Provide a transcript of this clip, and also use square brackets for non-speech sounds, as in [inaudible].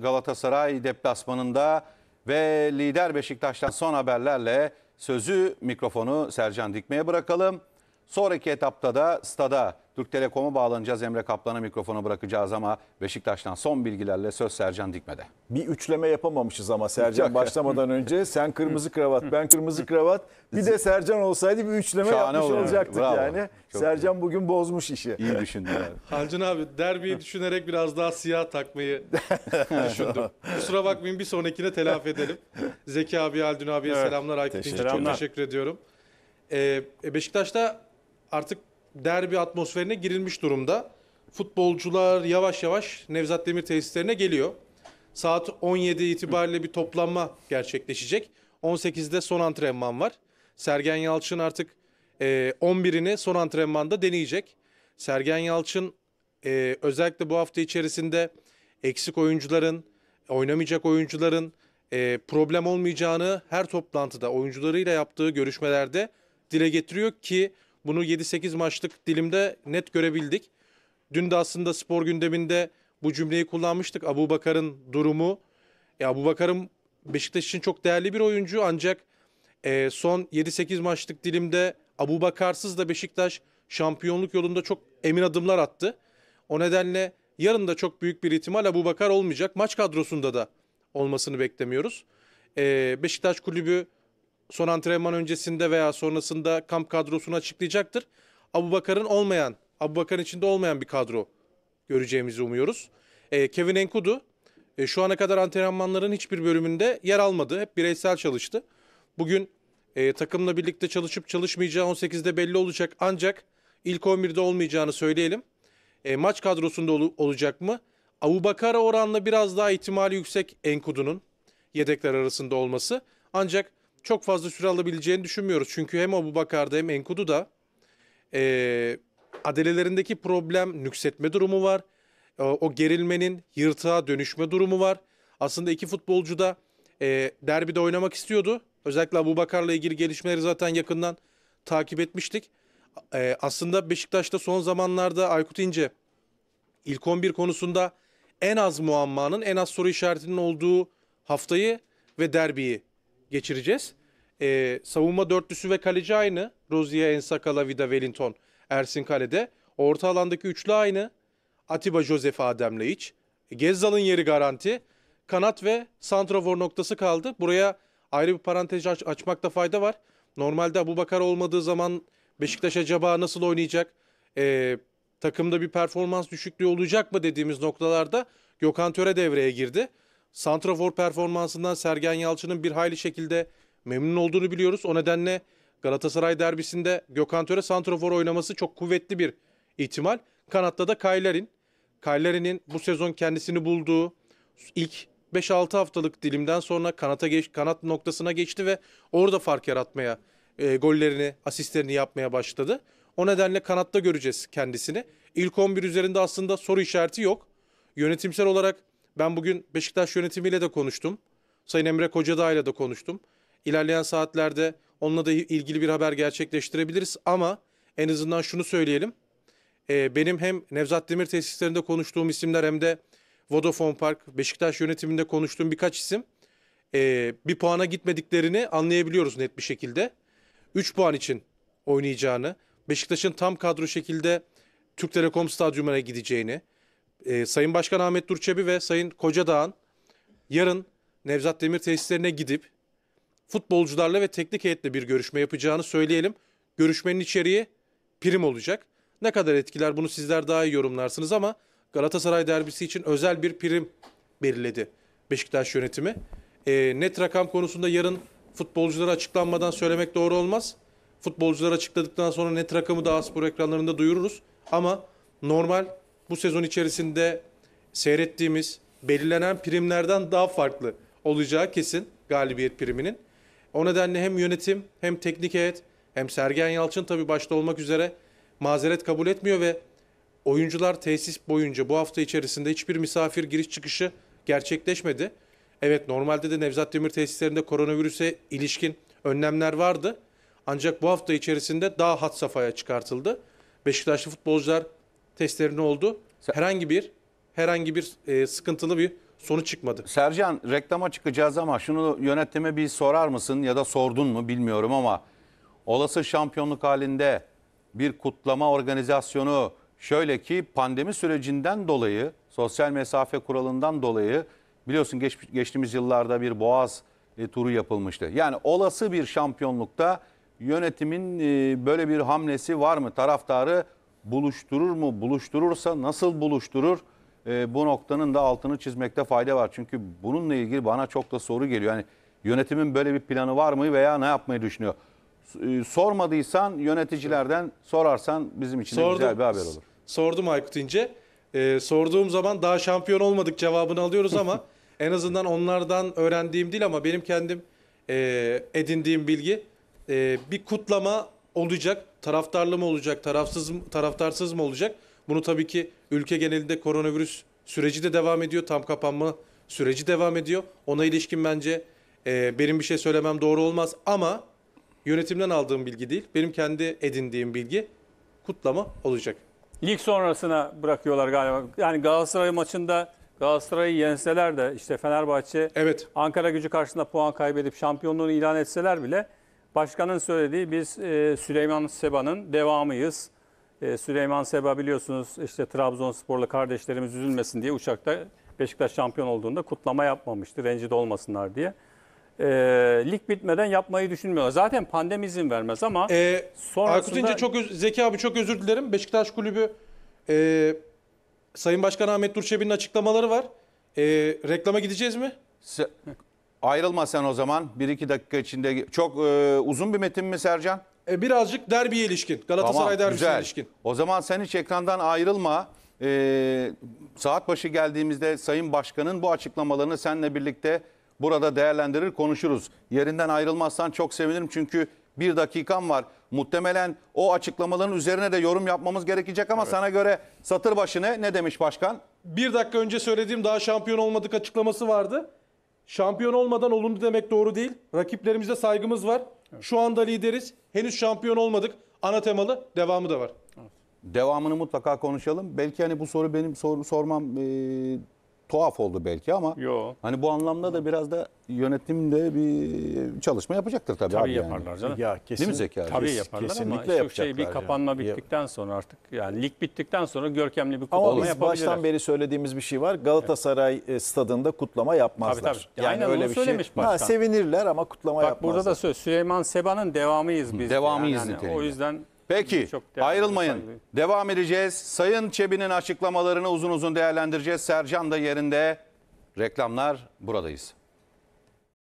Galatasaray deplasmanında ve lider Beşiktaş'tan son haberlerle sözü mikrofonu Sercan Dikme'ye bırakalım. Sonraki etapta da stada Türk Telekom'a bağlanacağız. Emre Kaplan'a mikrofonu bırakacağız ama Beşiktaş'tan son bilgilerle söz Sercan Dikme'de. Bir üçleme yapamamışız ama Sercan başlamadan önce sen kırmızı kravat, ben kırmızı kravat. Bir de Sercan olsaydı bir üçleme Şahane yapmış olacaktık Bravo. yani. Çok Sercan iyi. bugün bozmuş işi. İyi düşündün abi. [laughs] Hancın abi derbiyi düşünerek biraz daha siyah takmayı [laughs] düşündüm. Kusura bakmayın bir sonrakine telafi edelim. Zeki abi, Aldın abiye evet. selamlar. Aykut çok teşekkür ediyorum. Ee, e, Beşiktaş'ta artık derbi atmosferine girilmiş durumda. Futbolcular yavaş yavaş Nevzat Demir tesislerine geliyor. Saat 17 itibariyle bir toplanma gerçekleşecek. 18'de son antrenman var. Sergen Yalçın artık e, 11'ini son antrenmanda deneyecek. Sergen Yalçın e, özellikle bu hafta içerisinde eksik oyuncuların, oynamayacak oyuncuların e, problem olmayacağını her toplantıda oyuncularıyla yaptığı görüşmelerde dile getiriyor ki bunu 7-8 maçlık dilimde net görebildik. Dün de aslında spor gündeminde bu cümleyi kullanmıştık. Abu Bakar'ın durumu. ya Abu Bakar'ın Beşiktaş için çok değerli bir oyuncu ancak e, son 7-8 maçlık dilimde Abu Bakarsız da Beşiktaş şampiyonluk yolunda çok emin adımlar attı. O nedenle yarın da çok büyük bir ihtimal Abu Bakar olmayacak. Maç kadrosunda da olmasını beklemiyoruz. E, Beşiktaş kulübü son antrenman öncesinde veya sonrasında kamp kadrosunu açıklayacaktır. Abu Bakar'ın olmayan, Abu Bakar'ın içinde olmayan bir kadro göreceğimizi umuyoruz. E, Kevin Enkudu e, şu ana kadar antrenmanların hiçbir bölümünde yer almadı. Hep bireysel çalıştı. Bugün e, takımla birlikte çalışıp çalışmayacağı 18'de belli olacak ancak ilk 11'de olmayacağını söyleyelim. E, maç kadrosunda ol- olacak mı? Abu Bakara oranla biraz daha ihtimali yüksek Enkudu'nun yedekler arasında olması. Ancak çok fazla süre alabileceğini düşünmüyoruz. Çünkü hem Abu Bakar'da hem Enkudu da e, adelelerindeki problem nüksetme durumu var. E, o gerilmenin yırtığa dönüşme durumu var. Aslında iki futbolcu da e, derbide oynamak istiyordu. Özellikle Abu Bakar'la ilgili gelişmeleri zaten yakından takip etmiştik. E, aslında Beşiktaş'ta son zamanlarda Aykut İnce ilk 11 konusunda en az muammanın, en az soru işaretinin olduğu haftayı ve derbiyi geçireceğiz e, savunma dörtlüsü ve kaleci aynı. Rozier, Ensakala, Vida, Wellington, Ersin Kale'de. Orta alandaki üçlü aynı. Atiba, Josef, Adem Leic. Gezzal'ın yeri garanti. Kanat ve Santrafor noktası kaldı. Buraya ayrı bir parantez aç açmakta fayda var. Normalde Abu Bakar olmadığı zaman Beşiktaş acaba nasıl oynayacak? E, takımda bir performans düşüklüğü olacak mı dediğimiz noktalarda Gökhan Töre devreye girdi. Santrafor performansından Sergen Yalçın'ın bir hayli şekilde memnun olduğunu biliyoruz. O nedenle Galatasaray derbisinde Gökhan Töre santrafor oynaması çok kuvvetli bir ihtimal. Kanatta da Kaylerin. Kayler'in bu sezon kendisini bulduğu ilk 5-6 haftalık dilimden sonra kanata geç, kanat noktasına geçti ve orada fark yaratmaya, e, gollerini, asistlerini yapmaya başladı. O nedenle kanatta göreceğiz kendisini. İlk 11 üzerinde aslında soru işareti yok. Yönetimsel olarak ben bugün Beşiktaş yönetimiyle de konuştum. Sayın Emre Kocadağ ile de konuştum. İlerleyen saatlerde onunla da ilgili bir haber gerçekleştirebiliriz ama en azından şunu söyleyelim. Ee, benim hem Nevzat Demir tesislerinde konuştuğum isimler hem de Vodafone Park, Beşiktaş yönetiminde konuştuğum birkaç isim ee, bir puana gitmediklerini anlayabiliyoruz net bir şekilde. 3 puan için oynayacağını, Beşiktaş'ın tam kadro şekilde Türk Telekom Stadyumu'na gideceğini, ee, Sayın Başkan Ahmet Durçebi ve Sayın Kocadağ'ın yarın Nevzat Demir tesislerine gidip futbolcularla ve teknik heyetle bir görüşme yapacağını söyleyelim. Görüşmenin içeriği prim olacak. Ne kadar etkiler bunu sizler daha iyi yorumlarsınız ama Galatasaray derbisi için özel bir prim belirledi Beşiktaş yönetimi. E, net rakam konusunda yarın futbolculara açıklanmadan söylemek doğru olmaz. Futbolcular açıkladıktan sonra net rakamı daha spor ekranlarında duyururuz. Ama normal bu sezon içerisinde seyrettiğimiz belirlenen primlerden daha farklı olacağı kesin galibiyet priminin. O nedenle hem yönetim hem teknik heyet hem Sergen Yalçın tabii başta olmak üzere mazeret kabul etmiyor ve oyuncular tesis boyunca bu hafta içerisinde hiçbir misafir giriş çıkışı gerçekleşmedi. Evet normalde de Nevzat Demir tesislerinde koronavirüse ilişkin önlemler vardı. Ancak bu hafta içerisinde daha hat safhaya çıkartıldı. Beşiktaşlı futbolcular testlerini oldu. Herhangi bir herhangi bir e, sıkıntılı bir sonu çıkmadı. Sercan reklama çıkacağız ama şunu yönetime bir sorar mısın ya da sordun mu bilmiyorum ama olası şampiyonluk halinde bir kutlama organizasyonu şöyle ki pandemi sürecinden dolayı sosyal mesafe kuralından dolayı biliyorsun geç, geçtiğimiz yıllarda bir boğaz e, turu yapılmıştı. Yani olası bir şampiyonlukta yönetimin e, böyle bir hamlesi var mı? Taraftarı buluşturur mu? Buluşturursa nasıl buluşturur? e, bu noktanın da altını çizmekte fayda var. Çünkü bununla ilgili bana çok da soru geliyor. Yani yönetimin böyle bir planı var mı veya ne yapmayı düşünüyor? E, sormadıysan yöneticilerden sorarsan bizim için Sordum. de güzel bir haber olur. Sordum Aykut İnce. E, sorduğum zaman daha şampiyon olmadık cevabını alıyoruz ama [laughs] en azından onlardan öğrendiğim değil ama benim kendim e, edindiğim bilgi e, bir kutlama olacak. Taraftarlı mı olacak, tarafsız taraftarsız mı olacak? Bunu tabii ki Ülke genelinde koronavirüs süreci de devam ediyor. Tam kapanma süreci devam ediyor. Ona ilişkin bence e, benim bir şey söylemem doğru olmaz ama yönetimden aldığım bilgi değil. Benim kendi edindiğim bilgi kutlama olacak. Lig sonrasına bırakıyorlar galiba. Yani Galatasaray maçında Galatasaray'ı yenseler de işte Fenerbahçe evet. Ankara gücü karşısında puan kaybedip şampiyonluğunu ilan etseler bile başkanın söylediği biz e, Süleyman Seba'nın devamıyız. E, Süleyman Seba biliyorsunuz işte Trabzonsporlu kardeşlerimiz üzülmesin diye uçakta Beşiktaş şampiyon olduğunda kutlama yapmamıştı. Rencide olmasınlar diye. E, lig bitmeden yapmayı düşünmüyor. Zaten pandemi izin vermez ama ee, sonrasında... Aykut İnce çok öz- Zeki abi çok özür dilerim. Beşiktaş Kulübü e, Sayın Başkan Ahmet Durçebi'nin açıklamaları var. E, reklama gideceğiz mi? Se- ayrılma sen o zaman. bir iki dakika içinde. Çok e, uzun bir metin mi Sercan? E, birazcık derbiye ilişkin. Galatasaray tamam, derbisine ilişkin. O zaman sen hiç ekrandan ayrılma. Ee, saat başı geldiğimizde Sayın Başkan'ın bu açıklamalarını seninle birlikte burada değerlendirir konuşuruz. Yerinden ayrılmazsan çok sevinirim çünkü bir dakikam var. Muhtemelen o açıklamaların üzerine de yorum yapmamız gerekecek ama evet. sana göre satır başına ne demiş başkan? Bir dakika önce söylediğim daha şampiyon olmadık açıklaması vardı. Şampiyon olmadan olundu demek doğru değil. Rakiplerimize saygımız var. Evet. Şu anda lideriz. Henüz şampiyon olmadık. Ana temalı devamı da var. Devamını mutlaka konuşalım. Belki hani bu soru benim sor, sormam e, tuhaf oldu belki ama Yo. hani bu anlamda da biraz da yönetimde bir çalışma yapacaktır tabii, Tabii abi yani. yaparlar canım. Ya kesin, Değil mi Zeki abi? Tabii Kes- yaparlar ama kesinlikle şu şey bir yapacaklar kapanma canım. Ya- bittikten sonra artık yani lig bittikten sonra görkemli bir Ama kutlama biz yapabilirler. baştan beri söylediğimiz bir şey var. Galatasaray e, stadında kutlama yapmazlar. Tabii, tabii. Aynen onu şey- söylemiş Ha, başkan. sevinirler ama kutlama Bak yapmazlar. burada da söz Süleyman Seba'nın devamıyız biz. Devamıyız niteliğinde. o yüzden Peki ayrılmayın. Saygı. Devam edeceğiz. Sayın Çebi'nin açıklamalarını uzun uzun değerlendireceğiz. Sercan da yerinde. Reklamlar buradayız.